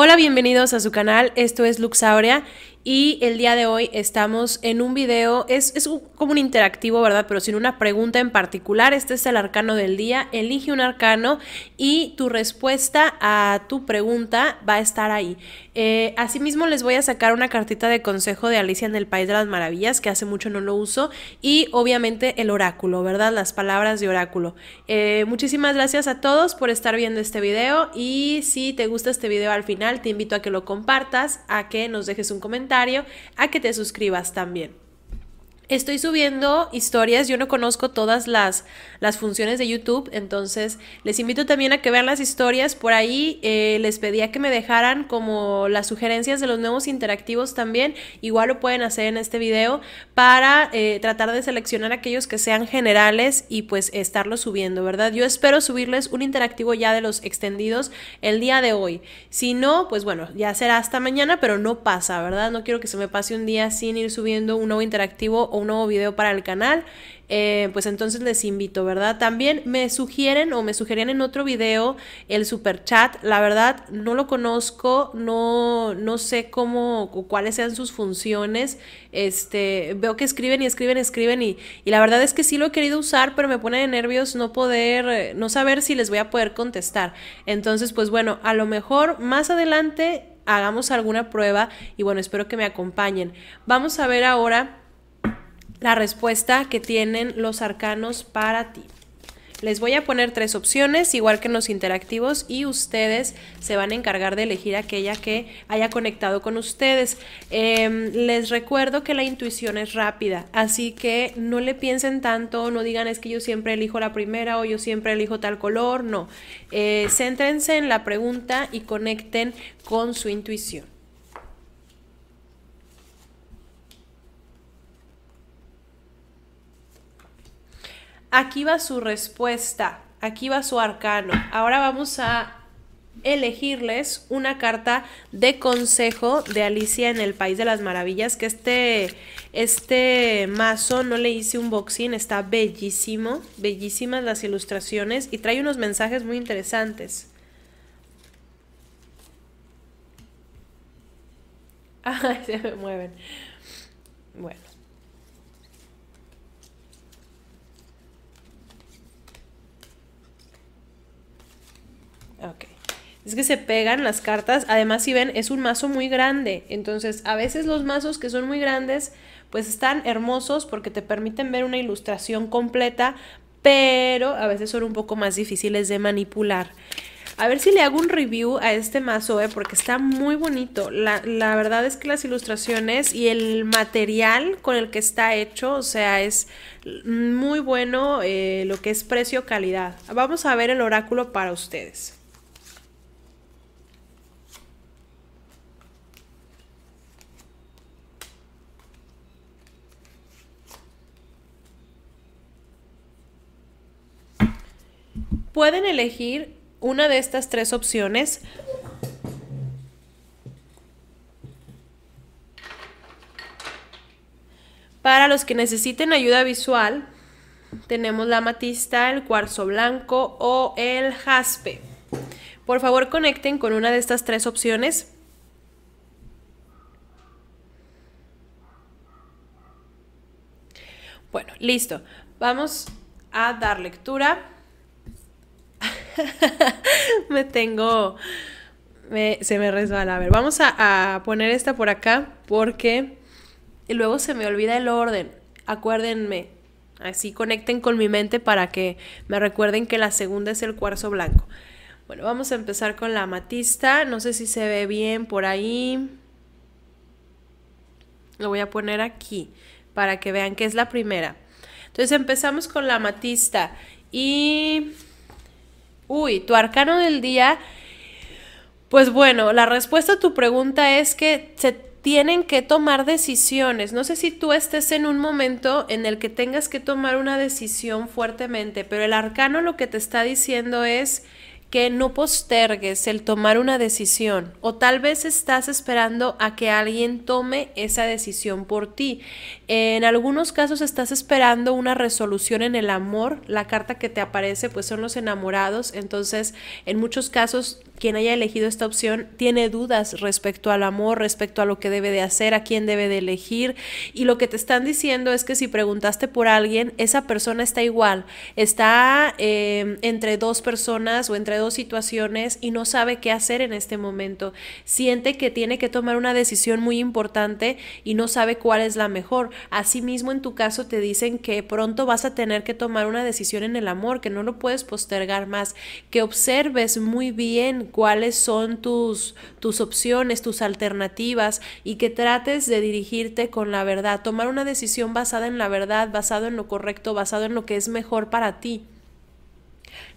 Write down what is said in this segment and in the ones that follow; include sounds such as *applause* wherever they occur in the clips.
Hola, bienvenidos a su canal, esto es Luxaurea y el día de hoy estamos en un video, es, como un interactivo, ¿verdad? Pero sin una pregunta en particular. Este es el arcano del día. Elige un arcano y tu respuesta a tu pregunta va a estar ahí. Eh, asimismo, les voy a sacar una cartita de consejo de Alicia en el País de las Maravillas, que hace mucho no lo uso. Y obviamente el oráculo, ¿verdad? Las palabras de oráculo. Eh, muchísimas gracias a todos por estar viendo este video. Y si te gusta este video al final, te invito a que lo compartas, a que nos dejes un comentario a que te suscribas también. Estoy subiendo historias, yo no conozco todas las, las funciones de YouTube, entonces les invito también a que vean las historias. Por ahí eh, les pedía que me dejaran como las sugerencias de los nuevos interactivos también, igual lo pueden hacer en este video para eh, tratar de seleccionar aquellos que sean generales y pues estarlos subiendo, ¿verdad? Yo espero subirles un interactivo ya de los extendidos el día de hoy. Si no, pues bueno, ya será hasta mañana, pero no pasa, ¿verdad? No quiero que se me pase un día sin ir subiendo un nuevo interactivo un nuevo video para el canal. Eh, pues entonces les invito, ¿verdad? También me sugieren o me sugerían en otro video el super chat. La verdad, no lo conozco, no, no sé cómo o cuáles sean sus funciones. Este, veo que escriben y escriben, escriben y, y la verdad es que sí lo he querido usar, pero me pone de nervios no poder, eh, no saber si les voy a poder contestar. Entonces, pues bueno, a lo mejor más adelante hagamos alguna prueba y bueno, espero que me acompañen. Vamos a ver ahora la respuesta que tienen los arcanos para ti. Les voy a poner tres opciones, igual que en los interactivos, y ustedes se van a encargar de elegir aquella que haya conectado con ustedes. Em, les recuerdo que la intuición es rápida, así que no le piensen tanto, no digan es que yo siempre elijo la primera o yo siempre elijo tal color, no. Eh, céntrense en la pregunta y conecten con su intuición. Aquí va su respuesta, aquí va su arcano. Ahora vamos a elegirles una carta de consejo de Alicia en el País de las Maravillas, que este, este mazo no le hice un boxing, está bellísimo, bellísimas las ilustraciones y trae unos mensajes muy interesantes. *laughs* Ay, se me mueven. Bueno. Ok. Es que se pegan las cartas. Además, si ven, es un mazo muy grande. Entonces, a veces los mazos que son muy grandes, pues están hermosos porque te permiten ver una ilustración completa, pero a veces son un poco más difíciles de manipular. A ver si le hago un review a este mazo, eh, porque está muy bonito. La, verdad es que las ilustraciones y el material con el que está hecho, o sea, es muy bueno eh, lo que es precio-calidad. Vamos a ver el oráculo para ustedes. pueden elegir una de estas tres opciones. Para los que necesiten ayuda visual, tenemos la matista, el cuarzo blanco o el jaspe. Por favor, conecten con una de estas tres opciones. Bueno, listo. Vamos a dar lectura. *laughs* me tengo... se me resbala. A ver, vamos a, poner esta por acá porque y luego se me olvida el orden. Acuérdenme, así conecten con mi mente para que me recuerden que la segunda es el cuarzo blanco. Bueno, vamos a empezar con la amatista. No sé si se ve bien por ahí. Lo voy a poner aquí para que vean que es la primera. Entonces empezamos con la amatista y Uy, tu arcano del día. Pues bueno, la respuesta a tu pregunta es que se tienen que tomar decisiones. No sé si tú estés en un momento en el que tengas que tomar una decisión fuertemente, pero el arcano lo que te está diciendo es que no postergues el tomar una decisión o tal vez estás esperando a que alguien tome esa decisión por ti. En algunos casos estás esperando una resolución en el amor. La carta que te aparece pues son los enamorados. Entonces en muchos casos quien haya elegido esta opción tiene dudas respecto al amor, respecto a lo que debe de hacer, a quién debe de elegir. Y lo que te están diciendo es que si preguntaste por alguien, esa persona está igual. Está eh, entre dos personas o entre dos situaciones y no sabe qué hacer en este momento. Siente que tiene que tomar una decisión muy importante y no sabe cuál es la mejor. Asimismo, en tu caso te dicen que pronto vas a tener que tomar una decisión en el amor, que no lo puedes postergar más, que observes muy bien cuáles son tus, tus opciones, tus alternativas y que trates de dirigirte con la verdad, tomar una decisión basada en la verdad, basado en lo correcto, basado en lo que es mejor para ti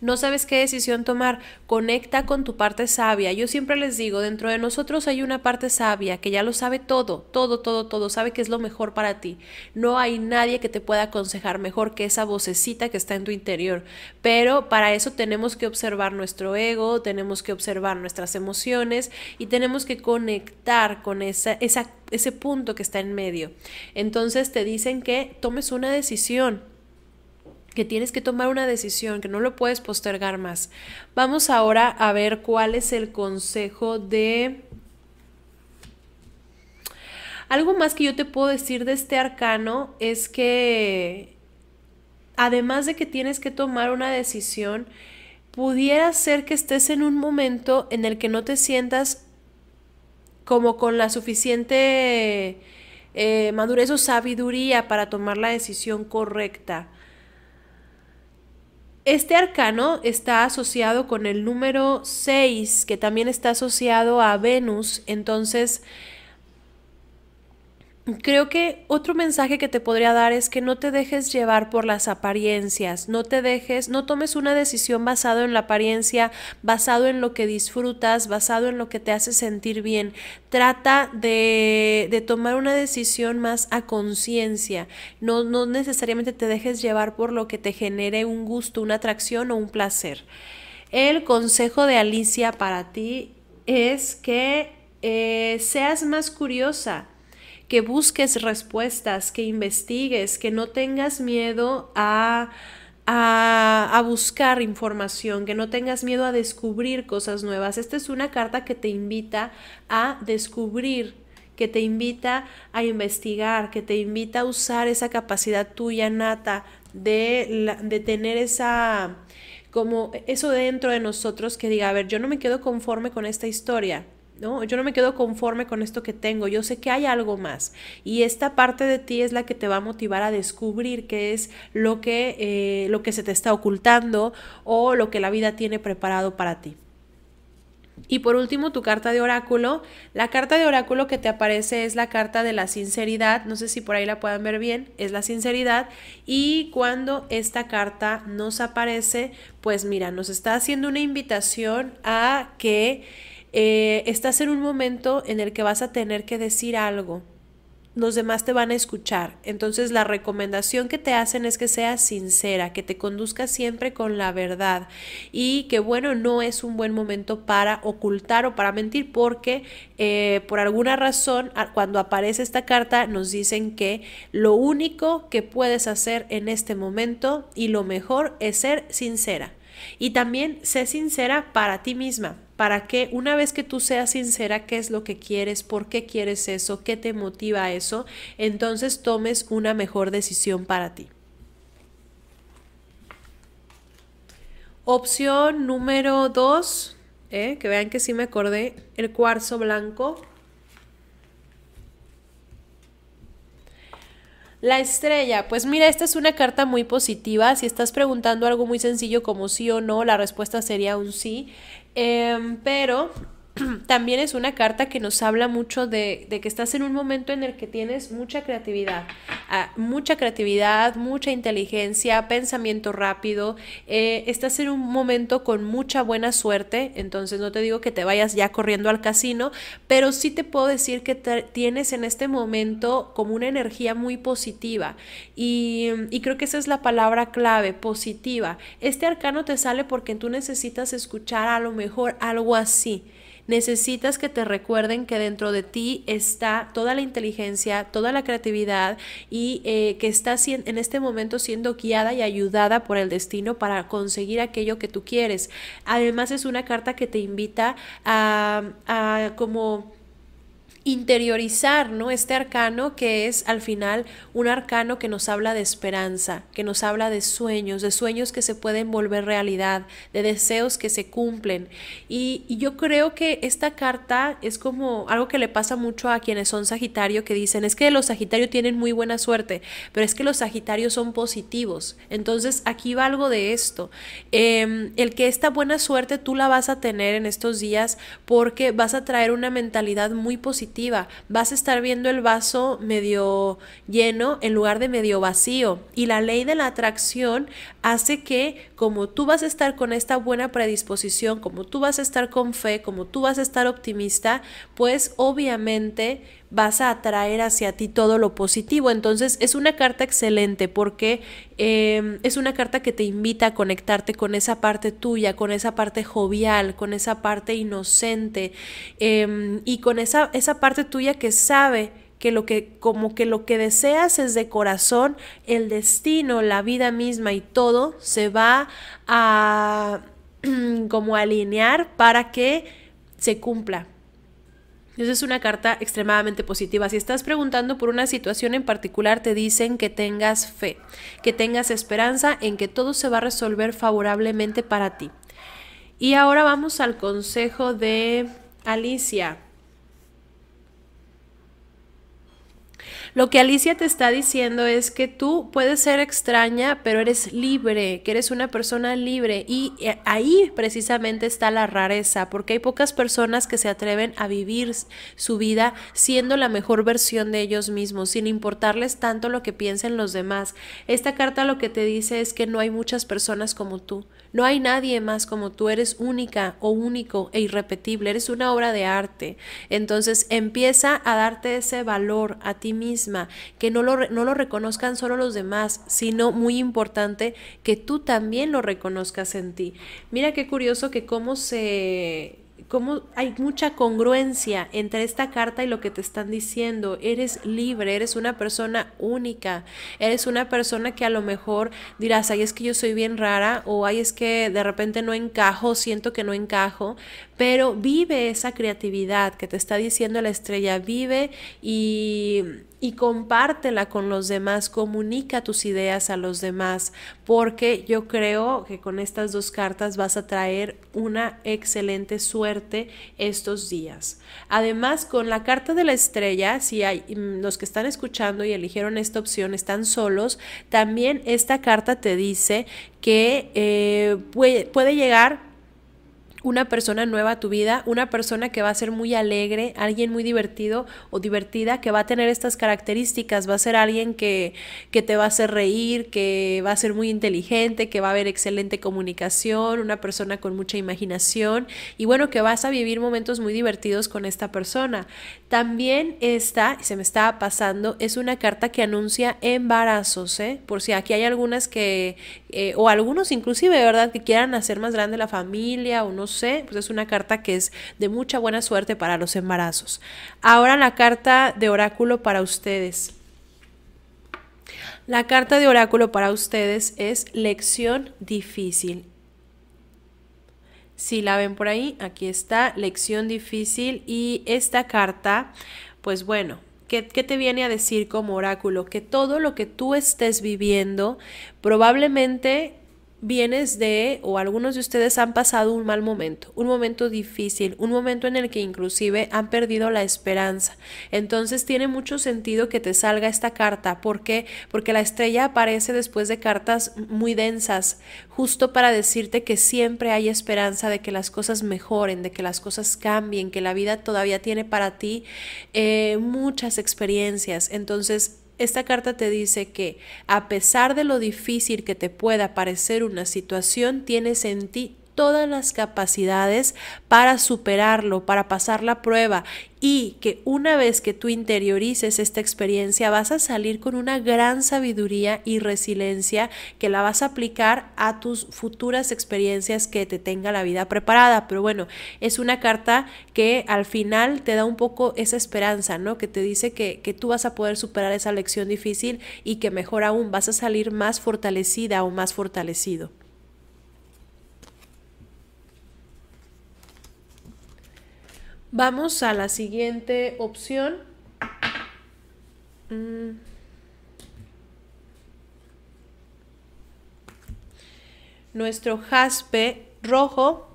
no sabes qué decisión tomar, conecta con tu parte sabia. Yo siempre les digo, dentro de nosotros hay una parte sabia que ya lo sabe todo, todo, todo, todo, sabe que es lo mejor para ti. No hay nadie que te pueda aconsejar mejor que esa vocecita que está en tu interior, pero para eso tenemos que observar nuestro ego, tenemos que observar nuestras emociones y tenemos que conectar con ese punto que está en medio. Entonces te dicen que tomes una decisión, que tienes que tomar una decisión, que no lo puedes postergar más. Vamos ahora a ver cuál es el consejo de... Algo más que yo te puedo decir de este arcano es que además de que tienes que tomar una decisión, pudiera ser que estés en un momento en el que no te sientas como con la suficiente eh, madurez o sabiduría para tomar la decisión correcta este arcano está asociado con el número 6, que también está asociado a Venus, entonces creo que otro mensaje que te podría dar es que no te dejes llevar por las apariencias, no te dejes, no tomes una decisión basada en la apariencia, basado en lo que disfrutas, basado en lo que te hace sentir bien. Trata de, tomar una decisión más a conciencia. No, no necesariamente te dejes llevar por lo que te genere un gusto, una atracción o un placer. El consejo de Alicia para ti es que eh, seas más curiosa, que busques respuestas, que investigues, que no tengas miedo a a, buscar información, que no tengas miedo a descubrir cosas nuevas. Esta es una carta que te invita a descubrir, que te invita a investigar, que te invita a usar esa capacidad tuya nata de, de tener esa como eso dentro de nosotros que diga, a ver, yo no me quedo conforme con esta historia yo no me quedo conforme con esto que tengo, yo sé que hay algo más. Y esta parte de ti es la que te va a motivar a descubrir qué es lo que, eh, lo que se te está ocultando o lo que la vida tiene preparado para ti. Y por último, tu carta de oráculo. La carta de oráculo que te aparece es la carta de la sinceridad. No sé si por ahí la puedan ver bien. Es la sinceridad. Y cuando esta carta nos aparece, pues mira, nos está haciendo una invitación a que eh, estás en un momento en el que vas a tener que decir algo. Los demás te van a escuchar. Entonces la recomendación que te hacen es que seas sincera, que te conduzcas siempre con la verdad y que bueno, no es un buen momento para ocultar o para mentir porque eh, por alguna razón cuando aparece esta carta nos dicen que lo único que puedes hacer en este momento y lo mejor es ser sincera. Y también sé sincera para ti misma para que una vez que tú seas sincera qué es lo que quieres, por qué quieres eso, qué te motiva eso, entonces tomes una mejor decisión para ti. Opción número 2, eh, que vean que sí me acordé, el cuarzo blanco. La estrella, pues mira, esta es una carta muy positiva. Si estás preguntando algo muy sencillo como sí o no, la respuesta sería un sí. Em, pero *clears throat* también es una carta que nos habla mucho de, que estás en un momento en el que tienes mucha creatividad, ah, mucha creatividad, mucha inteligencia, pensamiento rápido, eh, estás en un momento con mucha buena suerte, entonces no te digo que te vayas ya corriendo al casino, pero sí te puedo decir que tienes en este momento como una energía muy positiva y creo que esa es la palabra clave, positiva. Este arcano te sale porque tú necesitas escuchar a lo mejor algo así necesitas que te recuerden que dentro de ti está toda la inteligencia, toda la creatividad y eh, que estás en este momento siendo guiada y ayudada por el destino para conseguir aquello que tú quieres. Además es una carta que te invita a, a como interiorizar, ¿no? Este arcano que es al final un arcano que nos habla de esperanza, que nos habla de sueños, de sueños que se pueden volver realidad, de deseos que se cumplen. Y, yo creo que esta carta es como algo que le pasa mucho a quienes son Sagitario, que dicen, es que los Sagitario tienen muy buena suerte, pero es que los Sagitarios son positivos. Entonces aquí va algo de esto. Em, el que esta buena suerte tú la vas a tener en estos días porque vas a traer una mentalidad muy positiva Vas a estar viendo el vaso medio lleno en lugar de medio vacío. Y la ley de la atracción hace que como tú vas a estar con esta buena predisposición, como tú vas a estar con fe, como tú vas a estar optimista, pues obviamente vas a atraer hacia ti todo lo positivo. Entonces es una carta excelente porque Em, es una carta que te invita a conectarte con esa parte tuya, con esa parte jovial, con esa parte inocente em, y con esa, parte tuya que sabe que lo que que lo que deseas es de corazón, el destino, la vida misma y todo se va a *clears throat* como alinear para que se cumpla, esa es una carta extremadamente positiva. Si estás preguntando por una situación en particular, te dicen que tengas fe, que tengas esperanza en que todo se va a resolver favorablemente para ti. Y ahora vamos al consejo de Alicia. Lo que Alicia te está diciendo es que tú puedes ser extraña, pero eres libre, que eres una persona libre. Y eh, ahí precisamente está la rareza, porque hay pocas personas que se atreven a vivir su vida siendo la mejor versión de ellos mismos, sin importarles tanto lo que piensen los demás. Esta carta lo que te dice es que no hay muchas personas como tú. No hay nadie más como tú, eres única o único e irrepetible, eres una obra de arte. Entonces empieza a darte ese valor a ti misma, que no lo, no lo reconozcan solo los demás, sino muy importante que tú también lo reconozcas en ti. Mira qué curioso que cómo se cómo hay mucha congruencia entre esta carta y lo que te están diciendo. Eres libre, eres una persona única, eres una persona que a lo mejor dirás, ay, es que yo soy bien rara o ay, es que de repente no encajo, siento que no encajo, pero vive esa creatividad que te está diciendo la estrella, vive y, compártela con los demás, comunica tus ideas a los demás, porque yo creo que con estas dos cartas vas a traer una excelente suerte estos días. Además, con la carta de la estrella, si hay mm, los que están escuchando y eligieron esta opción, están solos, también esta carta te dice que eh, puede llegar una persona nueva a tu vida, una persona que va a ser muy alegre, alguien muy divertido o divertida, que va a tener estas características, va a ser alguien que, que, te va a hacer reír, que va a ser muy inteligente, que va a haber excelente comunicación, una persona con mucha imaginación y bueno, que vas a vivir momentos muy divertidos con esta persona. También esta, se me estaba pasando, es una carta que anuncia embarazos, ¿eh? por si aquí hay algunas que, eh, o algunos inclusive, ¿verdad? Que quieran hacer más grande la familia o no sé, pues es una carta que es de mucha buena suerte para los embarazos. Ahora la carta de oráculo para ustedes. La carta de oráculo para ustedes es lección difícil. Si la ven por ahí, aquí está, lección difícil. Y esta carta, pues bueno, ¿Qué, te viene a decir como oráculo? Que todo lo que tú estés viviendo probablemente vienes de, o algunos de ustedes han pasado un mal momento, un momento difícil, un momento en el que inclusive han perdido la esperanza. Entonces tiene mucho sentido que te salga esta carta. ¿Por qué? Porque la estrella aparece después de cartas muy densas, justo para decirte que siempre hay esperanza de que las cosas mejoren, de que las cosas cambien, que la vida todavía tiene para ti eh, muchas experiencias. Entonces, esta carta te dice que a pesar de lo difícil que te pueda parecer una situación, tienes en ti todas las capacidades para superarlo, para pasar la prueba y que una vez que tú interiorices esta experiencia vas a salir con una gran sabiduría y resiliencia que la vas a aplicar a tus futuras experiencias que te tenga la vida preparada. Pero bueno, es una carta que al final te da un poco esa esperanza, ¿no? Que te dice que tú vas a poder superar esa lección difícil y que mejor aún vas a salir más fortalecida o más fortalecido. Vamos a la siguiente opción. Mm. Nuestro jaspe rojo.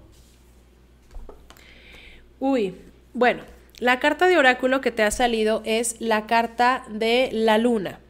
Uy, bueno, la carta de oráculo que te ha salido es la carta de la luna.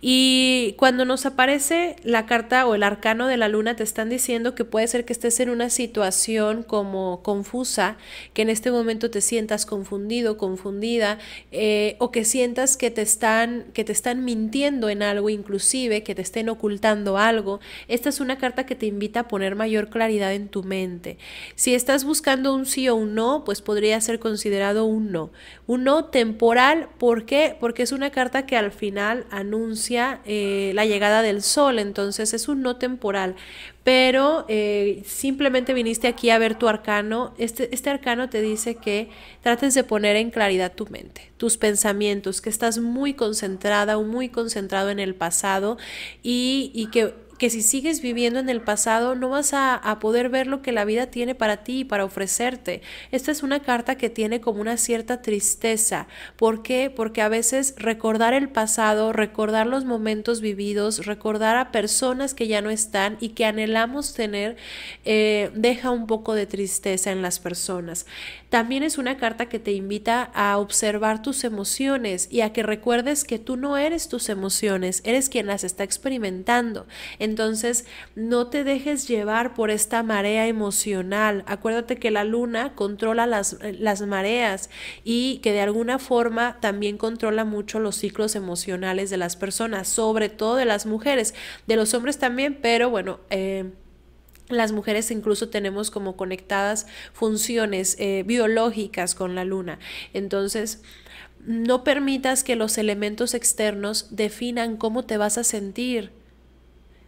Y cuando nos aparece la carta o el arcano de la luna, te están diciendo que puede ser que estés en una situación como confusa, que en este momento te sientas confundido, confundida, eh, o que sientas que te, están, que te están mintiendo en algo, inclusive que te estén ocultando algo. Esta es una carta que te invita a poner mayor claridad en tu mente. Si estás buscando un sí o un no, pues podría ser considerado un no. Un no temporal, ¿por qué? Porque es una carta que al final, anuncia eh, la llegada del sol, entonces es un no temporal. Pero eh, simplemente viniste aquí a ver tu arcano. Este, este arcano te dice que trates de poner en claridad tu mente, tus pensamientos, que estás muy concentrada o muy concentrado en el pasado y, y que que si sigues viviendo en el pasado no vas a, poder ver lo que la vida tiene para ti y para ofrecerte. Esta es una carta que tiene como una cierta tristeza. ¿Por qué? Porque a veces recordar el pasado, recordar los momentos vividos, recordar a personas que ya no están y que anhelamos tener, eh, deja un poco de tristeza en las personas. También es una carta que te invita a observar tus emociones y a que recuerdes que tú no eres tus emociones, eres quien las está experimentando. Entonces, no te dejes llevar por esta marea emocional. Acuérdate que la luna controla eh, las, mareas y que de alguna forma también controla mucho los ciclos emocionales de las personas, sobre todo de las mujeres, de los hombres también, pero bueno, eh, las mujeres incluso tenemos como conectadas funciones eh, biológicas con la luna. Entonces, no permitas que los elementos externos definan cómo te vas a sentir.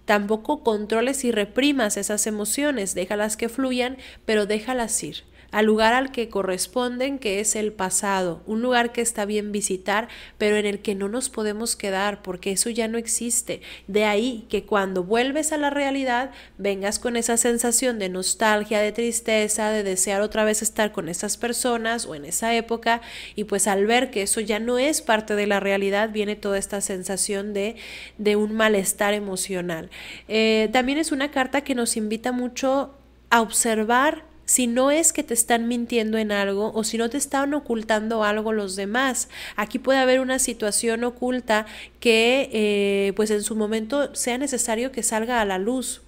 Tampoco controles y reprimas esas emociones, déjalas que fluyan, pero déjalas ir al lugar al que corresponden, que es el pasado, un lugar que está bien visitar, pero en el que no nos podemos quedar, porque eso ya no existe. De ahí que cuando vuelves a la realidad, vengas con esa sensación de nostalgia, de tristeza, de desear otra vez estar con esas personas o en esa época, y pues al ver que eso ya no es parte de la realidad, viene toda esta sensación de, de un malestar emocional. Eh, también es una carta que nos invita mucho a observar si no es que te están mintiendo en algo o si no te están ocultando algo los demás. Aquí puede haber una situación oculta que eh, pues en su momento sea necesario que salga a la luz.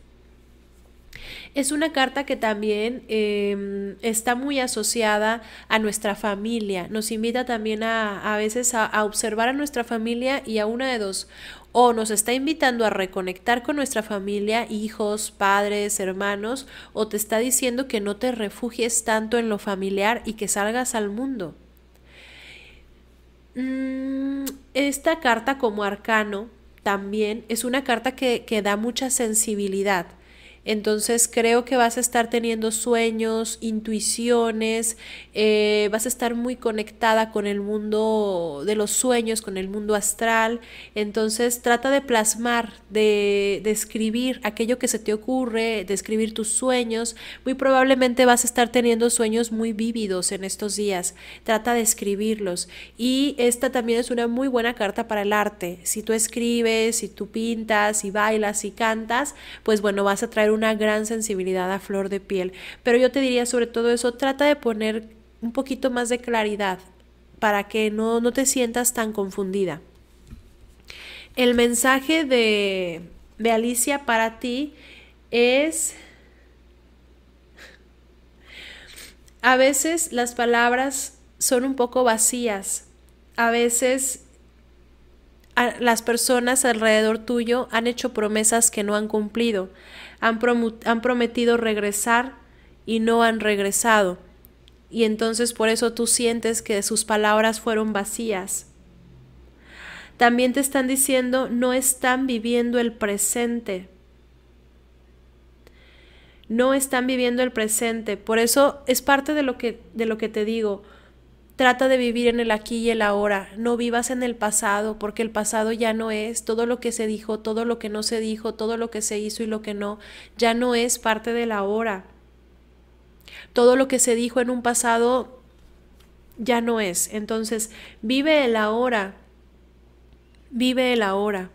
Es una carta que también em, está muy asociada a nuestra familia. Nos invita también a, a veces a, observar a nuestra familia y a una de dos o nos está invitando a reconectar con nuestra familia, hijos, padres, hermanos, o te está diciendo que no te refugies tanto en lo familiar y que salgas al mundo. Mm, esta carta como arcano también es una carta que, que da mucha sensibilidad entonces creo que vas a estar teniendo sueños, intuiciones, eh, vas a estar muy conectada con el mundo de los sueños, con el mundo astral. Entonces trata de plasmar, de, de escribir aquello que se te ocurre, de escribir tus sueños. Muy probablemente vas a estar teniendo sueños muy vívidos en estos días. Trata de escribirlos. Y esta también es una muy buena carta para el arte. Si tú escribes, si tú pintas, si bailas, y cantas, pues bueno, vas a traer una gran sensibilidad a flor de piel. Pero yo te diría sobre todo eso, trata de poner un poquito más de claridad para que no, no te sientas tan confundida. El mensaje de, de Alicia para ti es... A veces las palabras son un poco vacías. A veces las personas alrededor tuyo han hecho promesas que no han cumplido han, prometido regresar y no han regresado. Y entonces por eso tú sientes que sus palabras fueron vacías. También te están diciendo no están viviendo el presente. No están viviendo el presente. Por eso es parte de lo que, de lo que te digo Trata de vivir en el aquí y el ahora, no vivas en el pasado, porque el pasado ya no es, todo lo que se dijo, todo lo que no se dijo, todo lo que se hizo y lo que no, ya no es parte del ahora. Todo lo que se dijo en un pasado ya no es. Entonces, vive el ahora, vive el ahora.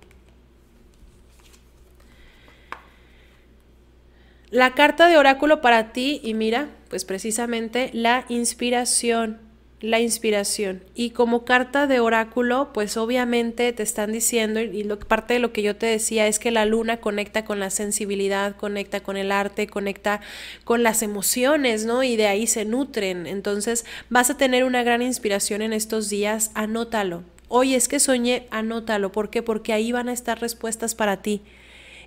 La carta de oráculo para ti, y mira, pues precisamente la inspiración la inspiración. Y como carta de oráculo, pues obviamente te están diciendo, y parte de lo que yo te decía es que la luna conecta con la sensibilidad, conecta con el arte, conecta con las emociones, ¿no? Y de ahí se nutren. Entonces vas a tener una gran inspiración en estos días, anótalo. Hoy es que soñé, anótalo. ¿Por qué? Porque ahí van a estar respuestas para ti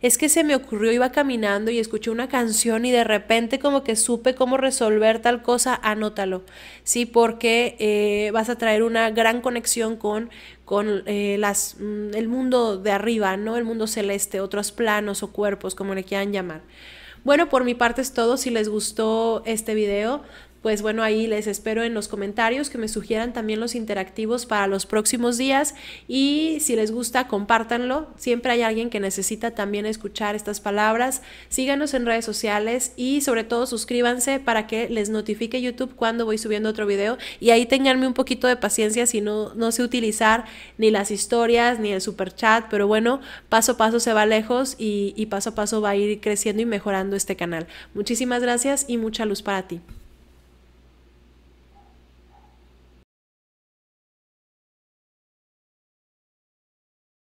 es que se me ocurrió, iba caminando y escuché una canción y de repente como que supe cómo resolver tal cosa, anótalo, ¿sí? Porque eh, vas a traer una gran conexión con, con eh, las, mm, el mundo de arriba, ¿no? El mundo celeste, otros planos o cuerpos, como le quieran llamar. Bueno, por mi parte es todo. Si les gustó este video, pues bueno, ahí les espero en los comentarios que me sugieran también los interactivos para los próximos días y si les gusta, compártanlo. Siempre hay alguien que necesita también escuchar estas palabras. Síganos en redes sociales y sobre todo suscríbanse para que les notifique YouTube cuando voy subiendo otro video y ahí tenganme un poquito de paciencia si no, no sé utilizar ni las historias ni el super chat, pero bueno, paso a paso se va lejos y, y paso a paso va a ir creciendo y mejorando este canal. Muchísimas gracias y mucha luz para ti.